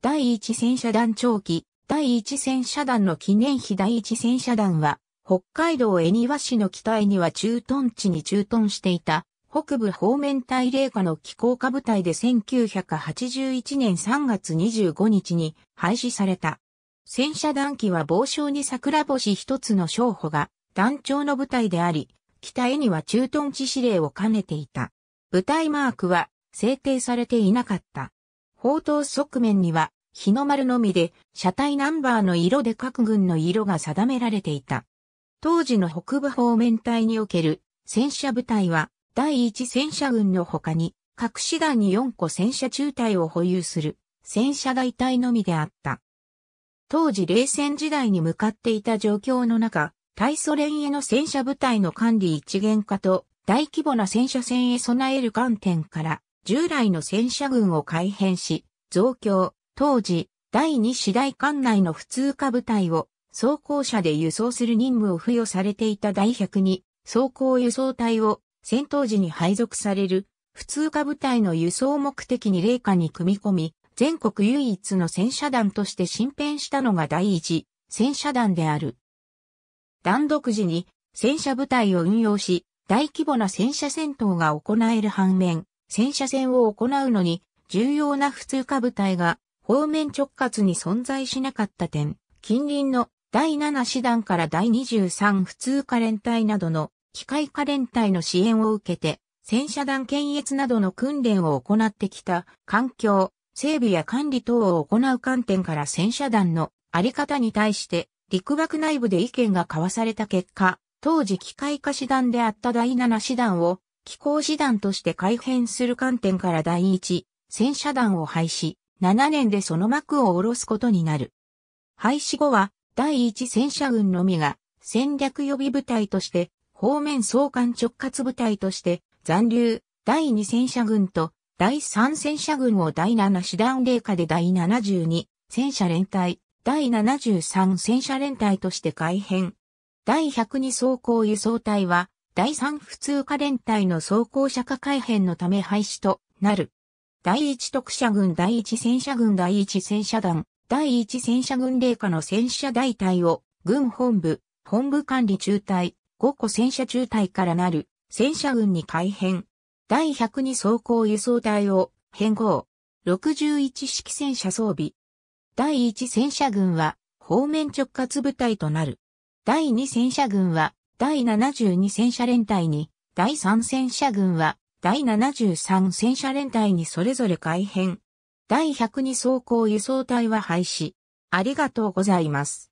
第一戦車団長期、第一戦車団の記念碑第一戦車団は、北海道恵庭市の北には駐屯地に駐屯していた、北部方面隊霊下の機構下部隊で1981年3月25日に廃止された。戦車団機は傍章に桜星一つの商法が団長の部隊であり、北へには駐屯地指令を兼ねていた。部隊マークは制定されていなかった。砲塔側面には日の丸のみで、車体ナンバーの色で各軍の色が定められていた。当時の北部方面隊における戦車部隊は、第一戦車軍の他に、各師団に4個戦車中隊を保有する戦車大隊のみであった。当時冷戦時代に向かっていた状況の中、対ソ連への戦車部隊の管理一元化と大規模な戦車戦へ備える観点から、従来の戦車軍を改変し、増強、当時、第二次大管内の普通科部隊を装甲車で輸送する任務を付与されていた第1 0に装甲輸送隊を戦闘時に配属される普通科部隊の輸送目的に霊下に組み込み、全国唯一の戦車団として新編したのが第一戦車団である。弾独時に戦車部隊を運用し、大規模な戦車戦闘が行える反面、戦車戦を行うのに重要な普通科部隊が方面直轄に存在しなかった点、近隣の第7師団から第23普通科連隊などの機械科連隊の支援を受けて、戦車団検閲などの訓練を行ってきた環境、整備や管理等を行う観点から戦車団のあり方に対して陸幕内部で意見が交わされた結果、当時機械化師団であった第7師団を機構師団として改編する観点から第1戦車団を廃止、7年でその幕を下ろすことになる。廃止後は、第一戦車軍のみが、戦略予備部隊として、方面総監直轄部隊として、残留、第二戦車軍と、第三戦車軍を第七師団霊下で第72戦車連隊、第73戦車連隊として改編。第102装甲輸送隊は、第3普通科連隊の装甲車化改編のため廃止となる。第一特射軍第一戦車軍第一戦車団、第一戦車軍霊下の戦車大隊を、軍本部、本部管理中隊、5個戦車中隊からなる、戦車軍に改編。第102装甲輸送隊を、変更。61式戦車装備。第1戦車軍は、方面直轄部隊となる。第2戦車軍は、第72戦車連隊に、第3戦車軍は、第73戦車連隊にそれぞれ改編。第102装甲輸送隊は廃止。ありがとうございます。